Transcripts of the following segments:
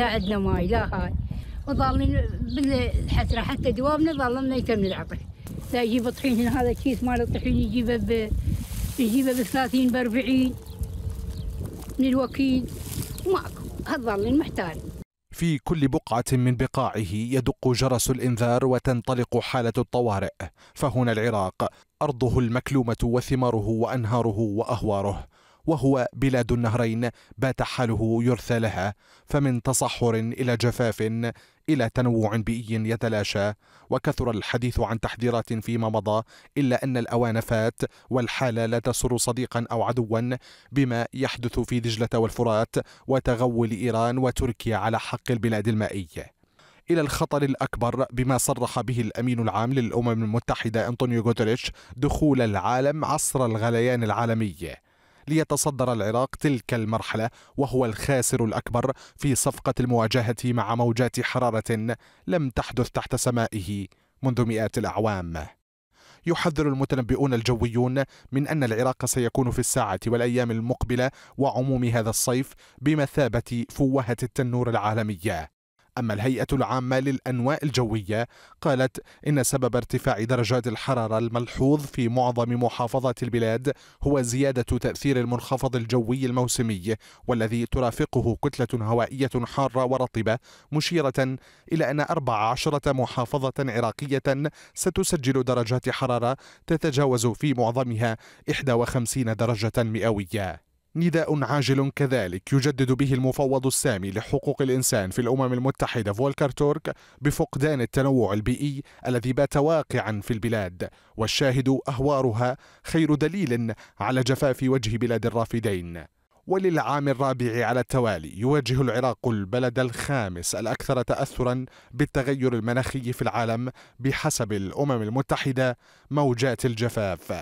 لا عندنا ماي لا هاي آه. وظالين بالحسرة حتى دوامنا ظلمنا يتم العطر لا يجيب طحين هذا الكيس مال الطحين يجيبه ب يجيبه ب 30 ب 40 من الوكيل ماكو هالظالين محتارين في كل بقعة من بقاعه يدق جرس الإنذار وتنطلق حالة الطوارئ فهنا العراق أرضه المكلومة وثماره وأنهاره وأهواره وهو بلاد النهرين بات حاله يرثى لها فمن تصحر إلى جفاف إلى تنوع بيئي يتلاشى وكثر الحديث عن تحذيرات فيما مضى إلا أن الأوان فات والحالة لا تسر صديقا أو عدوا بما يحدث في دجلة والفرات وتغول إيران وتركيا على حق البلاد المائية إلى الخطر الأكبر بما صرح به الأمين العام للأمم المتحدة أنطونيو غوتريش دخول العالم عصر الغليان العالمي ليتصدر العراق تلك المرحلة وهو الخاسر الأكبر في صفقة المواجهة مع موجات حرارة لم تحدث تحت سمائه منذ مئات الأعوام يحذر المتنبئون الجويون من أن العراق سيكون في الساعة والأيام المقبلة وعموم هذا الصيف بمثابة فوهة التنور العالمية أما الهيئة العامة للأنواء الجوية قالت إن سبب ارتفاع درجات الحرارة الملحوظ في معظم محافظات البلاد هو زيادة تأثير المنخفض الجوي الموسمي والذي ترافقه كتلة هوائية حارة ورطبة مشيرة إلى أن 14 محافظة عراقية ستسجل درجات حرارة تتجاوز في معظمها 51 درجة مئوية نداء عاجل كذلك يجدد به المفوض السامي لحقوق الإنسان في الأمم المتحدة فولكر تورك بفقدان التنوع البيئي الذي بات واقعا في البلاد والشاهد أهوارها خير دليل على جفاف وجه بلاد الرافدين وللعام الرابع على التوالي يواجه العراق البلد الخامس الأكثر تأثرا بالتغير المناخي في العالم بحسب الأمم المتحدة موجات الجفاف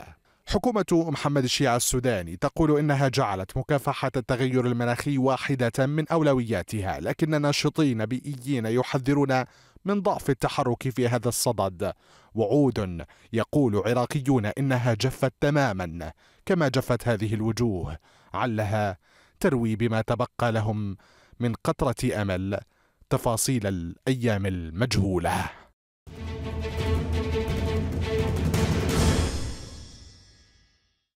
حكومة محمد الشيعة السوداني تقول إنها جعلت مكافحة التغير المناخي واحدة من أولوياتها لكن ناشطين بيئيين يحذرون من ضعف التحرك في هذا الصدد وعود يقول عراقيون إنها جفت تماما كما جفت هذه الوجوه علها تروي بما تبقى لهم من قطرة أمل تفاصيل الأيام المجهولة